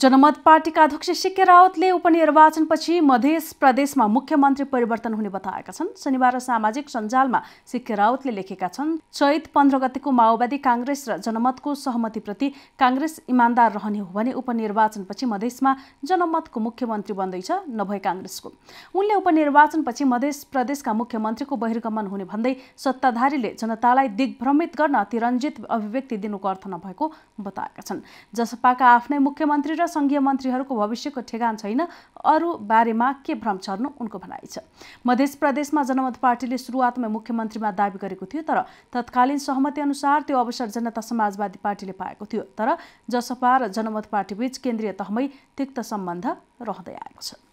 जनमत पार्टीका अध्यक्ष सिके रावतले उपनिर्वाचनपछि मध्य प्रदेशमा मुख्यमन्त्री परिवर्तन हुने बताएका छन् शनिबार सामाजिक सञ्जालमा सिके रावतले लेखेका छन् चैत पन्ध्र गतिको माओवादी काङ्ग्रेस र जनमतको सहमतिप्रति काङ्ग्रेस इमान्दार रहने हो भने उपनिर्वाचनपछि मधेसमा जनमतको मुख्यमन्त्री बन्दैछ नभए काङ्ग्रेसको उनले उपनिर्वाचनपछि मध्य प्रदेशका मुख्यमन्त्रीको बहिर्गमन हुने भन्दै सत्ताधारीले जनतालाई दिग्भ्रमित गर्न तिरञ्जित अभिव्यक्ति दिनुको अर्थ नभएको बताएका छन् जसपाका आफ्नै मुख्यमन्त्री र संघीय मन्त्रीहरूको भविष्यको ठेगान छैन अरू बारेमा के भ्रम छर्नु उनको भनाइ छ मध्य प्रदेशमा जनमत पार्टीले सुरुवातमा मुख्यमन्त्रीमा दावी गरेको थियो तर तत्कालीन सहमति अनुसार त्यो अवसर जनता समाजवादी पार्टीले पाएको थियो तर जसपा र जनमत पार्टीबीच केन्द्रीय तहमै तिक्त सम्बन्ध रहँदै आएको छ